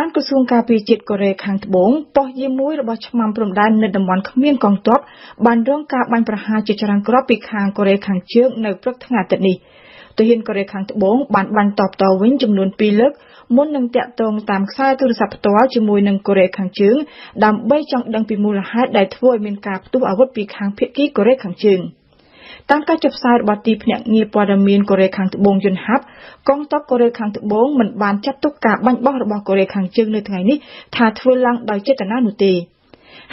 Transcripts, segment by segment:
តាមក្រសួងការពារជាតិកូរ៉េខាងត្បូងប៉ុស្តិ៍យាមមួយរបស់ឆ្មាំព្រំដែននៅតំបន់គ្មានកងទ័ពបានរងការបាញ់ប្រហារជាច្រើនគ្រាប់ពីខាងកូរ៉េខាងជើង នៅព្រឹកថ្ងៃអាទិត្យនេះទាហានកូរ៉េខាងត្បូងបានបាញ់តបតវិញចំនួន2លើកមុននឹងតាក់ទងតាមខ្សែទូរស័ព្ទផ្ទាល់ជាមួយនឹងកូរ៉េខាងជើងដើម្បីចង់ដឹងពីមូលហេតុដែលធ្វើឲ្យមានការផ្ទុះអាវុធពីខាងភៀកគីកូរ៉េខាងជើង។តាមការចុះផ្សាយរបស់ទីភ្នាក់ងារព័ត៌មានកូរ៉េខាងត្បូងយន់ហាប់កងទ័ពកូរ៉េខាងត្បូងមិនបានចាត់ទុកការបាញ់បោះរបស់កូរ៉េខាងជើងនៅថ្ងៃនេះថាធ្វើឡើងដោយចេតនានោះទេ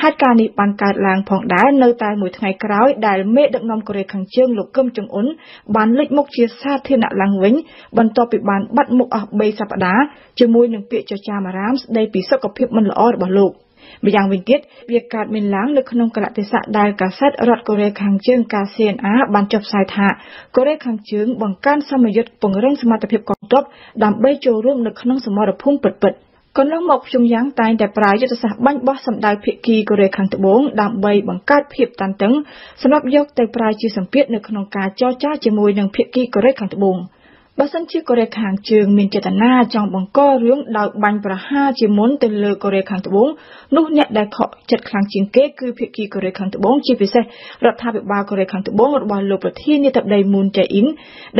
ហេតុការណ៍នេះបានកើតឡើងផងដែរនៅតែមួយថ្ងៃក្រោយដែលមេដឹកនាំកូរ៉េខាងជើងលោកកឹមចុងអ៊ុនបានលេចមុខជាសាធារណៈឡើងវិញបន្ទាប់ពីបានបាត់មុខអស់3សប្តាហ៍ជាមួយនឹងពាក្យចចាមអារ៉ាមស្ដីពីសុខភាពមិនល្អរបស់លោក។ម្យ៉ាងវិញទៀតវាកើតមានឡើងនៅក្នុងករណីសាដែលកាសែតរដ្ឋកូរ៉េខាងជើងកាស៊ីនអាបានចុះផ្សាយថាកូរ៉េខាងជើងបង្កើនសមយុទ្ធពង្រឹងសមត្ថភាពកងទ័ពដើម្បីចូលរួមនៅក្នុងសមរភូមិពិតៗកន្លងមកខ្ញុំយ៉ាងតែងតែប្រើយុទ្ធសាស្ត្របាញ់បោះសម្ដៅភៀកគីកូរ៉េខាងត្បូងដើម្បីបង្កើតភាព តានតឹងសម្រាប់យកទៅប្រើជាសម្ពាធនៅក្នុងការចរចាជាមួយនឹងភៀកគីកូរ៉េខាងត្បូង។បើសិនជាកូរ៉េខាងជើងមានចេតនាចង់បង្ករឿងដោយបាញ់ប្រហារជាមុនទៅលើកូរ៉េខាងត្បូងនោះអ្នកដែលខកចិត្តខ្លាំងជាងគេគឺភាគីកូរ៉េខាងត្បូងជាពិសេសរដ្ឋាភិបាលកូរ៉េខាងត្បូងរបស់លោកប្រធាននាយដ្ឋីមូនចៃអ៊ីន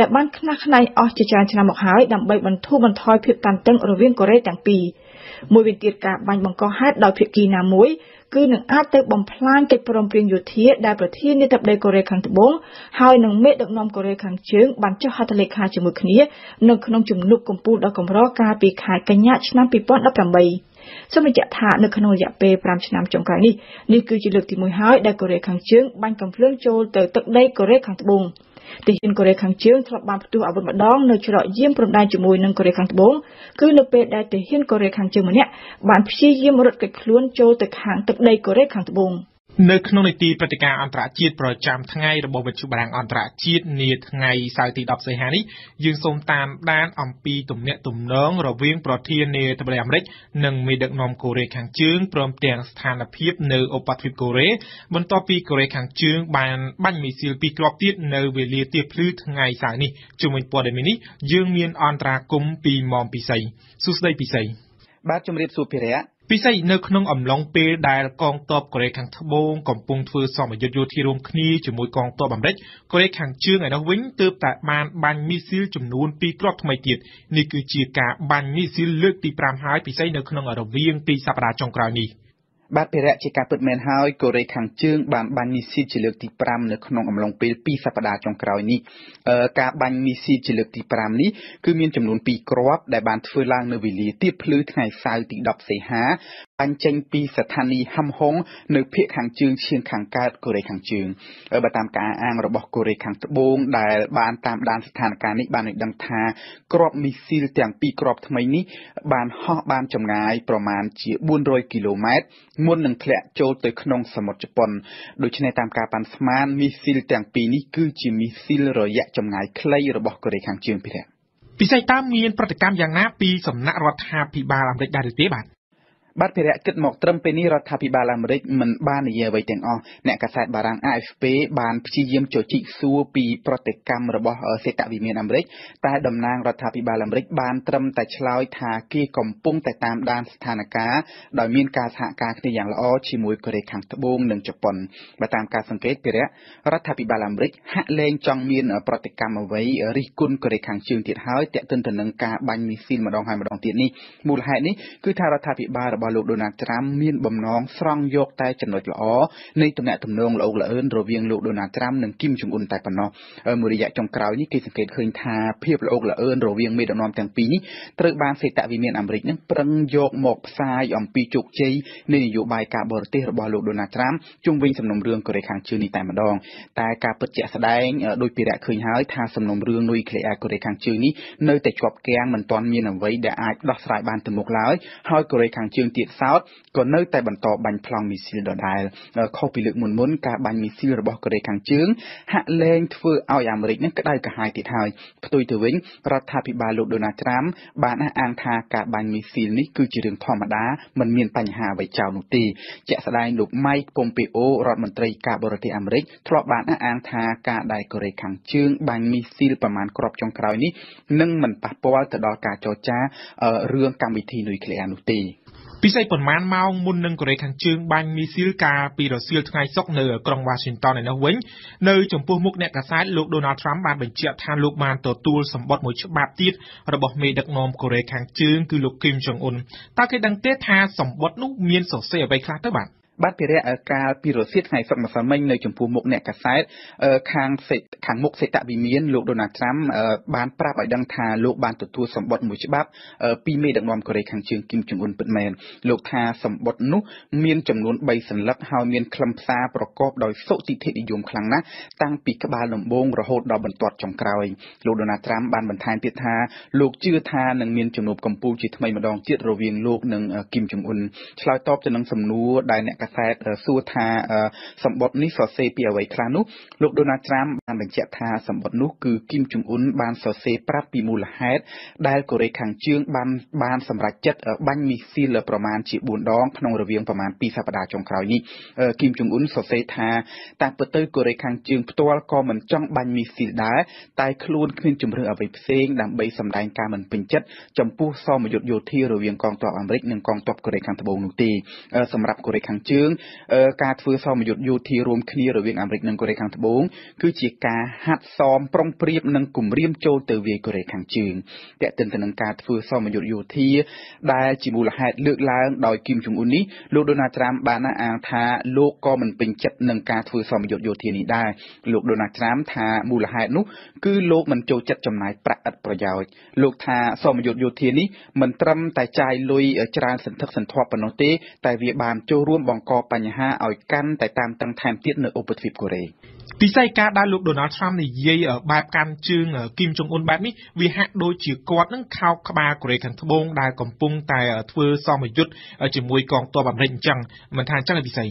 ដែលបានខ្នះខ្នែងអស់ជាច្រើនឆ្នាំមកហើយដើម្បីបន្ធូរបន្ថយភាពតានតឹងរវាងកូរ៉េទាំងពីរ។មួយវិញទៀតការបាញ់បង្កហេតុដោយភាគីណាមួយគឺនឹងអាចទៅបំផ្លាញកិច្ចព្រមព្រៀងយោធាដែលប្រធាននាយដ្ឋានកូរ៉េខាងត្បូងហើយនឹងមេដឹកនាំកូរ៉េខាងជើងបានចុះហត្ថលេខាជាមួយគ្នានៅក្នុងជំនួបកំពូលដ៏កម្រកាលពីខែកញ្ញាឆ្នាំ2018សូមបញ្ជាក់ថានៅក្នុងរយៈពេល5ឆ្នាំចុងក្រោយនេះនេះគឺជាលើកទី1ហើយដែលកូរ៉េខាងជើងបាញ់កំភ្លើងចូលទៅទឹកដីកូរ៉េខាងត្បូងទាហានកូរ៉េខាងជើងធ្លាប់បានផ្ទុះអាវុធម្ដងនៅច្រកយាមព្រំដែនជាមួយនឹងកូរ៉េខាងត្បូងគឺនៅពេលដែលទាហានកូរ៉េខាងជើងម្នាក់បានព្យាយាមរត់គេចខ្លួនចូលទៅខាងទឹកដីកូរ៉េខាងត្បូង។នៅក្នុងនីតិព្រឹត្តិការណ៍អន្តរជាតិប្រចាំថ្ងៃរបស់វិទ្យុបារាំងអន្តរជាតិនាថ្ងៃសៅរ៍ទី10សីហានេះយើងសូមតាមដានអំពីទំនាក់ទំនងរវាងប្រធាននាយដ្ឋានអាមេរិកនិងមេដឹកនាំកូរ៉េខាងជើងព្រមទាំងស្ថានភាពនៅឧបទ្វីបកូរ៉េបន្ទាប់ពីកូរ៉េខាងជើងបានបាញ់មីស៊ីលពីរគ្រាប់ទៀតនៅវេលាទៀបភ្លឺថ្ងៃសៅរ៍នេះជុំវិញព័ត៌មាននេះយើងមានអន្តរាគមន៍ពីមុំពិសីសួស្តីពិសីបាទជំរាបសួរភិរៈពិសេសនៅក្នុងអំឡុងពេលដែលកងទ័ពកូរ៉េខាងត្បូងកំពុងធ្វើសមយុទ្ធយោធារួមគ្នាជាមួយកងទ័ពអាមេរិកកូរ៉េខាងជើងឯនោះវិញទើបតែបានបាញ់មីស៊ីលចំនួន2គ្រាប់ថ្មីទៀតនេះគឺជាការបាញ់មីស៊ីលលើកទី5ហើយពិសេសនៅក្នុងរវាងពីរសប្តាហ៍ចុងក្រោយនេះ។បាទភារៈជាការពិតមែនហើយកូរ៉េខាងជើងបានបាញ់មីស៊ីលជាលើកទី5នៅក្នុងអំឡុងពេល2សប្តាហ៍ចុងក្រោយនេះការបាញ់មីស៊ីលជាលើកទី5នេះគឺមានចំនួន2គ្រាប់ដែលបានធ្វើឡើងនៅវេលាទៀបភ្លឺថ្ងៃសៅរ៍ទី10សីហាបាញ់ចេញពីស្ថានីយ៍ហាំហុងនៅភាគខាងជើងឈៀងខាងកើតកូរ៉េខាងជើងបើតាមការអាងរបស់កូរ៉េខាងត្បូងដែល បានតាមដានស្ថានភាពនេះបានឲ្យដឹងថាគ្រាប់មីស៊ីលទាំងពីរគ្រាប់ថ្មីនេះ បានហោះបានចម្ងាយប្រមាណជា400គីឡូម៉ែត្រមុននឹងធ្លាក់ចូលទៅក្នុងសមុទ្រជប៉ុនដូច្នេះតាមការប៉ាន់ស្មាន មីស៊ីលទាំងពីរនេះគឺ ជាមីស៊ីលរយៈចម្ងាយខ្លីរបស់កូរ៉េខាងជើងភាគពិសេសតើមានប្រតិកម្មយ៉ាងណាពីសំណាក់រដ្ឋាភិបាលអាមេរិកដែរឬទេបាទបាត់ភារៈគិតមកត្រឹមពេលនេះរដ្ឋាភិបាលអាមេរិកមិនបាននិយាយអ្វីទាំងអស់អ្នកកាសែតបារាំង AFP បានព្យាយាមជជែកសួរពីប្រតិកម្មរបស់សេតវិមានអាមេរិក តែតំណាងរដ្ឋាភិបាលអាមេរិក បានត្រឹមតែឆ្លើយថាគេកំពុងតែតាមដានស្ថានភាពដោយមានការសហការគ្នាយ៉ាងល្អជាមួយកូរ៉េខាងត្បូង និងជប៉ុនបើតាមការសង្កេតភារៈរដ្ឋាភិបាលអាមេរិកហាក់លែងចង់មានប្រតិកម្មអ្វីរិះគន់កូរ៉េខាងជើងទៀតហើយតេតិនទៅនឹងការបាញ់មីស៊ីលម្ដងហើយម្ដងទៀតនេះមូលហេតុនេះគឺថារដ្ឋាភិបាលរបស់របស់លោកដូណាល់ត្រាំមានបំណងស្រង់យក តែចំណុចល្អនៃទំនាក់ទំនងល្អកល្អឿនរវាងលោកដូណាល់ត្រាំនិងគីមចុងអ៊ុនតែប៉ុណ្ណោះមួយរយៈចុងក្រោយនេះគេសង្កេតឃើញថាភាពល្អកល្អឿនរវាងមេដឹកនាំទាំងពីរនេះត្រូវបានសេតវិមានអាមេរិកនឹងប្រឹងយកមកផ្សាយអំពីជោគជ័យនៃនយោបាយការបរទេសរបស់លោកដូណាល់ត្រាំជុំវិញសំណុំរឿងកូរ៉េខាងជើងនេះតែម្ដងតែការពិតជាក់ស្ដែងដោយពីរៈឃើញហើយថាសំណុំរឿងនុយក្លេអ៊ែរកូរ៉េខាងជើងនេះនៅតែជាប់គាំងមិនទាន់មានអ្វីដែលអាចដោះស្រាយបានទៅមុខឡើយហើយកូរ៉េខាងជើងទៀតសោតក៏នៅតែបន្តបាញ់ប្លង់មីស៊ីលដដែលខុសពីលើកមុនមុនការបាញ់មីស៊ីលរបស់កូរ៉េខាងជើង ហាក់លែងធ្វើឲ្យអាមេរិកនឹងក្តៅក្រហាយទៀតហើយផ្ទុយទៅវិញរដ្ឋាភិបាលលោកដូណាល់ត្រាំបានអះអាងថាការបាញ់មីស៊ីលនេះគឺជារឿងធម្មតាមិនមានបញ្ហាអ្វីចោលនោះទេជាក់ស្ដែងលោក Mike Pompeo រដ្ឋមន្ត្រីការបរទេសអាមេរិកធ្លាប់បានអះអាងថាការដែលកូរ៉េខាងជើង បាញ់មីស៊ីលប្រមាណក្របចុងក្រោយនេះនឹងមិនប៉ះពាល់ទៅដល់ការចរចារឿងកម្មវិធីនុយក្លេអ៊ែរនោះទេពិសេសប្រមាណម៉ោងមុននឹងកូរ៉េខាងជើងបាញ់មីស៊ីលកាលពីរសៀលថ្ងៃសុក្រនៅក្រុង Washington ឯនោះវិញនៅចំពោះមុខអ្នកកាសែតលោក Donald Trump បានបញ្ជាក់ថាលោកបានទទួលសម្បត្តិមួយច្បាប់ទៀតរបស់មេដឹកនាំកូរ៉េខាងជើងគឺលោក Kim Jong Un តើគេដឹងទេថាសម្បត្តិនោះមានសរសេរអ្វីខ្លះទៅបាទបានភារៈកាលពីរសៀលថ្ងៃសុក្រម្សិលមិញនៅចំពោះមុខអ្នកកាសែតខាងខាងមុខសេតវិមានលោកដូណាល់ត្រាំបានប្រាប់ឲ្យដឹងថាលោកបានទទួលសម្បត្តិមួយច្បាប់ពីមេដឹកនាំកូរ៉េខាងជើងគីមចុងអ៊ុនពិតមែនលោកថាសម្បត្តិនោះមានចំនួន3សន្លឹកហើយមានខ្លឹមសារប្រកបដោយសុតិធិនិយមខ្លាំងណាស់តាំងពីក្បាលដំបូងរហូតដល់បន្ទាត់ចុងក្រោយ លោកដូណាល់ត្រាំបានបន្ថែមទៀតថាលោកជឿថានឹងមានជំនួបកម្ពុជាជាថ្មីម្ដងទៀតរវាងលោកនិងគីមចុងអ៊ុនឆ្លើយតបទៅនឹងសំណួរដែលអ្នកកាកាសែតសួរថាសម្បត្តិនេះសរសេរពីអ្វីខ្លះនោះលោកដូណាល់ត្រាំបានបញ្ជាក់ថាសម្បត្តិនោះគឺគីមចុងអ៊ុនបានសរសេរប្រាប់ពីមូលហេតុដែលកូរ៉េខាងជើង បានបានសម្រេចចិត្តបាញ់មីស៊ីលប្រមាណជា4ដងក្នុងរវាងប្រមាណ2សប្តាហ៍ចុងក្រោយនេះគីមចុងអ៊ុនសរសេរថាតាមពិតទៅកូរ៉េខាងជើងផ្ទាល់ក៏មិនចង់បាញ់មីស៊ីលដែរតែខ្លួនគ្មានជំរឿនអ្វីផ្សេងដើម្បីសម្ដែងការមិនពេញចិត្តចំពោះសមយុទ្ធយោធារវាងកងទ័ពអាមេរិកនិងកងទ័ពកូរ៉េខាងត្បូងនោះទេសម្រាប់កូរ៉េខាងជើងយើងការធ្វើសមយុទ្ធយោធារួមគ្នារវាងអាមេរិកនិងកូរ៉េខាងត្បូងគឺជាការហាត់សមប្រុងប្រៀបនិងគម្រាមចូលទៅវាយកូរ៉េខាងជើងតែកទិនទៅនឹងការធ្វើសមយុទ្ធយោធាដែលជាមូលហេតុលើកឡើងដោយគីមចុងអ៊ុននេះលោកដូណាល់ត្រាំបានអាងថាលោកក៏មិនពេញចិត្តនឹងការធ្វើសមយុទ្ធយោធានេះដែរលោកដូណាល់ត្រាំថាមូលហេតុនោះ គឺលោកមិនចូលចិត្តចំណាយ ប្រាក់ឥតប្រយោជន៍លោកថាសមយុទ្ធយោធានេះមិនត្រឹមតែចាយលុយច្រើនសន្ធឹកសន្ធាប់ប៉ុណ្ណោះទេតែវាបានចូលរួមបង្បង្កបញ្ហាឲ្យកាន់តែតាមតឹងថែមទៀតនៅឧបទ្វីបកូរ៉េពិសេសការដែលលោក Donald Trump និយាយបែបកាន់ជើងគីមចុងអ៊ុនបែបនេះវាហាក់ដូចជាគាត់នឹងខោកក្បាលកូរ៉េខាងត្បូងដែលកំពុងតែធ្វើសមយុទ្ធជាមួយកងទ័ពអាមេរិកអញ្ចឹងមិនថាអញ្ចឹងទេពិសេស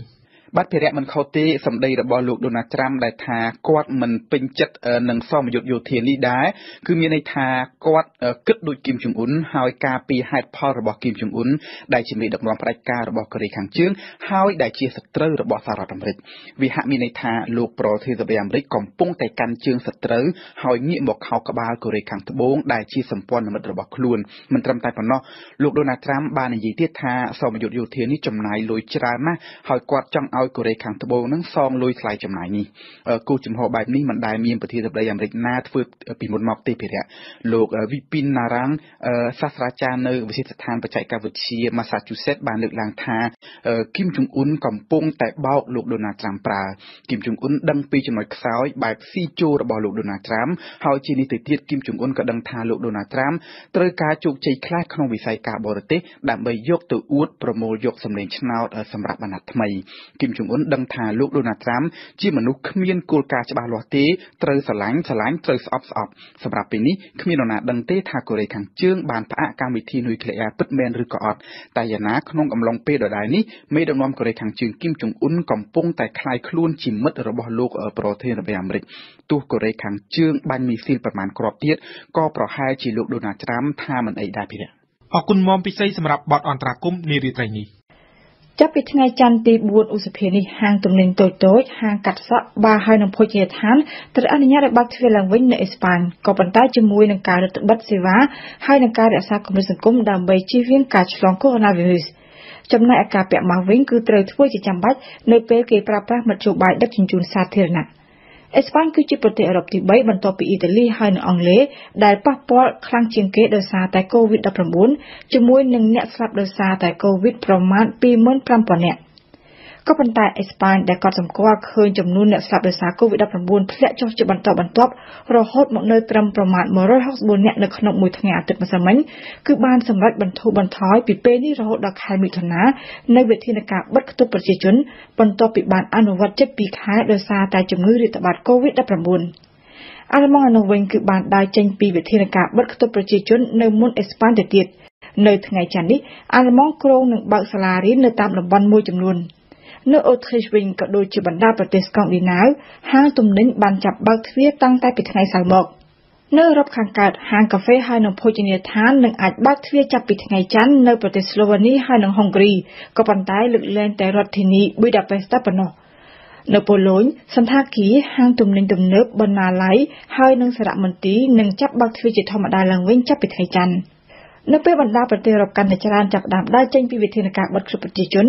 បាត់ភិរៈមិនខុសទេសម្ដីរបស់លោកដូណាល់ត្រាំដែលថាគាត់មិនពេញចិត្តនឹងសមយុទ្ធយោធានេះដែរគឺមានន័យថាគាត់គិតដូចគីមចុងអ៊ុនហើយការពីហេតុផលរបស់គីមចុងអ៊ុនដែលជាមេដឹកនាំផ្ដាច់ការរបស់កូរ៉េខាងជើងហើយដែលជាសត្រូវរបស់សហរដ្ឋអាមេរិកវាហាក់មានន័យថាលោកប្រធានាធិបតីអាមេរិកកំពុងតែកាន់ជើងសត្រូវហើយងាកមកខោក្បាលកូរ៉េខាងត្បូងដែលជាសម្ព័ន្ធមិត្តរបស់ខ្លួនមិនត្រឹមតែប៉ុណ្ណោះលោកដូណាល់ត្រាំបាននិយាយទៀតថាសមយុទ្ធយោធានេះចំណាយលុយច្រើនណាស់ហើយគាត់ចង់ឲ្យកូរ៉េខាងត្បូងនឹងសងលុយថ្លៃចំណាយនេះគូចំហបែបនេះមិនដែលមានប្រធានបដីអាមេរិកណាធ្វើពីមុនមកទេភារៈលោកវិពិនណារាំងសាស្ត្រាចារ្យនៅវិទ្យាស្ថានបច្ចេកវិទ្យា Massachusetts បានលើកឡើងថាគីមជុងអ៊ុនកំពុងតែបោកលោកដូណាត្រាំប្រើគីមជុងអ៊ុនដឹងពីចំណុចខ្សោយបែបស៊ីជោរបស់លោកដូណាត្រាំហើយជានេះទៅទៀតគីមជុងអ៊ុនក៏ដឹងថាលោកដូណាត្រាំត្រូវការជោគជ័យខ្លះក្នុងវិស័យការបរទេសដើម្បីយកទៅអួតប្រមូលយក សម្លេងឆ្នោតសម្រាប់អាណត្តិថ្មីគីគីមចុងអ៊ុនដឹងថាលោកដូណាល់ត្រាំជាមនុស្សគ្មានគោលការណ៍ច្បាស់លាស់ទេត្រូវស្រឡាញ់ស្រឡាញ់ត្រូវស្អប់ស្អប់សម្រាប់ពេលនេះគ្មាននរណាដឹងទេថាកូរ៉េខាងជើងបានផ្អាកកម្មវិធីនុយក្លេអ៊ែរពិតមែនឬក៏អត់តែយ៉ាងណាក្នុងអំឡុងពេលដដែលនេះមេដឹកនាំកូរ៉េខាងជើងគីមចុងអ៊ុនកំពុងតែคลายខ្លួនជាមិត្តរបស់លោកប្រធានាធិបតីអាមេរិកទោះកូរ៉េខាងជើងបាញ់មីស៊ីលប្រមាណគ្រាប់ទៀតក៏ប្រហែលជាលោកដូណាល់ត្រាំថាមិនអីដែរពីរអរគុណមុំពិសីសម្រាប់បទអន្តរាគមន៍នារីត្រីនេះចាប់ពីថ្ងៃច័ន្ទទី4ឧសភានេះហាងទំនិញតូចតូចហាងកាត់សក់បារហើយនិងភោជនីយដ្ឋានត្រូវអនុញ្ញាតឲ្យបើកទ្វារឡើងវិញនៅអេស្ប៉ាញក៏ប៉ុន្តែជាមួយនឹងការរដ្ឋបិទសេវាហើយនឹងការរក្សាគម្រិតសង្គមដើម្បីជៀសវាងការឆ្លងកូវីដ -19 ចំណែកឯការពាក់ម៉ាស់វិញគឺត្រូវធ្វើជាចាំបាច់នៅពេលគេប្រើប្រាស់មធ្យោបាយដឹកជញ្ជូនសាធារណៈ។អេស្ប៉ាញគឺជាប្រទេសអឺរ៉ុបទី3បន្ទាប់ពីអ៊ីតាលីហើយនិងអង់គ្លេសដែលប៉ះពាល់ខ្លាំងជាងគេដោយសារតែ COVID-19 ជាមួយនឹងអ្នកស្លាប់ដោយសារតែ COVID ប្រមាណ25,000នាក់។ក៏ប៉ុន្តែអេស្ប៉ាញដែលកត់សម្គាល់ឃើញចំនួនអ្នកស្លាប់ដោយសារ COVID-19 ធ្លាក់ចុះជាបន្តបន្ទាប់រហូតមកនៅត្រឹមប្រមាណ164អ្នកនៅក្នុងមួយថ្ងៃអាទិត្យម្សិលមិញគឺបានសម្រេចបន្ធូរបន្ថយពីពេលនេះរហូតដល់ខែមិថុនា នៅវិធានការបិទគប់ប្រជាជនបន្ទាប់ពីបានអនុវត្តជិត2ខែដោយសារតែជំងឺរាតត្បាត COVID-19 អាល្លឺម៉ង់អនុវិញគឺបានដើរចេញពីវិធានការបិទគប់ប្រជាជន នៅមុនអេស្ប៉ាញទៅទៀតនៅថ្ងៃច័ន្ទនេះអាល្លឺម៉ង់គ្រោងនឹងបើកសាលារៀននៅតាមតំបន់មួយចំនួន។នៅអូទ្រីសវិញក៏ដូចជាបណ្ដាប្រទេសស្កង់ឌីណាវហាងទំនិញបានចាប់បើកទ្វារតាំងតែពីថ្ងៃសៅរ៍មកនៅអឺរ៉ុបខាងកើតហាងកាហ្វេហើយនិងភោជនីយដ្ឋាននឹងអាចបើកទ្វារចាប់ពីថ្ងៃច័ន្ទនៅប្រទេសស្លូវ៉ានីហើយនិងហុងគ្រីក៏ប៉ុន្តែលើកលែងតែរដ្ឋធានីប៊ុយដាប៉េស្តតែប៉ុណ្ណោះនៅប៉ូឡូញសន្តាគារហាងទំនិញទំនើបបណ្ណាល័យហើយនិងសារមន្ទីរនឹងចាប់បើកទ្វារជាធម្មតាឡើងវិញចាប់ពីថ្ងៃច័ន្ទ។នៅពេលបណ្ដាប្រទេសអឺរ៉ុបកាន់តែច្រើនចាប់ផ្ដើមដើរចេញពីវិធានការបិទគ្រប់ប្រជាជន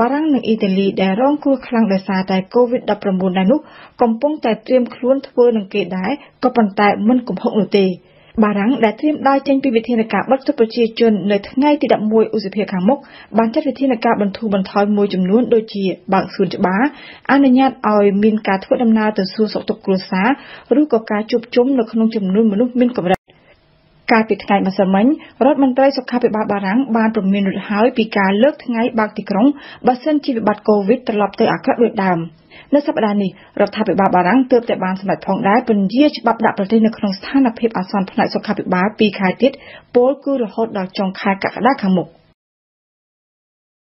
បារាំងនិងអ៊ីតាលីដែលរងគ្រោះខ្លាំងដោយសារតែ COVID-19 ដែរនោះកំពុងតែត្រៀមខ្លួនធ្វើនឹងគេដែរក៏ប៉ុន្តែមិនគំហុកនោះទេបារាំងដែលត្រៀមដើរចេញពីវិធានការបិទគ្រប់ប្រជាជននៅថ្ងៃទី11ឧសភាខាងមុខបានចាត់វិធានការបន្ធូរបន្ថយមួយចំនួនដូចជាបើកសួនច្បារអនុញ្ញាតឲ្យមានការធ្វើដំណើរទៅសួរសុខទុក្ខគ្រួសារឬក៏ការជួបជុំនៅក្នុងចំនួនមនុស្សមានកម្រិតកាលពីថ្ងៃម្សិលមិញរដ្ឋមន្ត្រីសុខាភិបាលបារាំងបានព្រមានរួចហើយពីការលើកថ្ងៃបើកទីក្រុងបើសិនជាវិបត្តិកូវីដត្រឡប់ទៅអាក្រក់ដូចដើមនៅសប្តាហ៍នេះរដ្ឋាភិបាលបារាំងទើបតែបានសម្រេចផងដែរពន្យាច្បាប់ដាក់ប្រទេសនៅក្នុងស្ថានភាពអាសន្នផ្នែកសុខាភិបាល2ខែទៀតពោលគឺរហូតដល់ចុងខែកក្កដាខាងមុខ។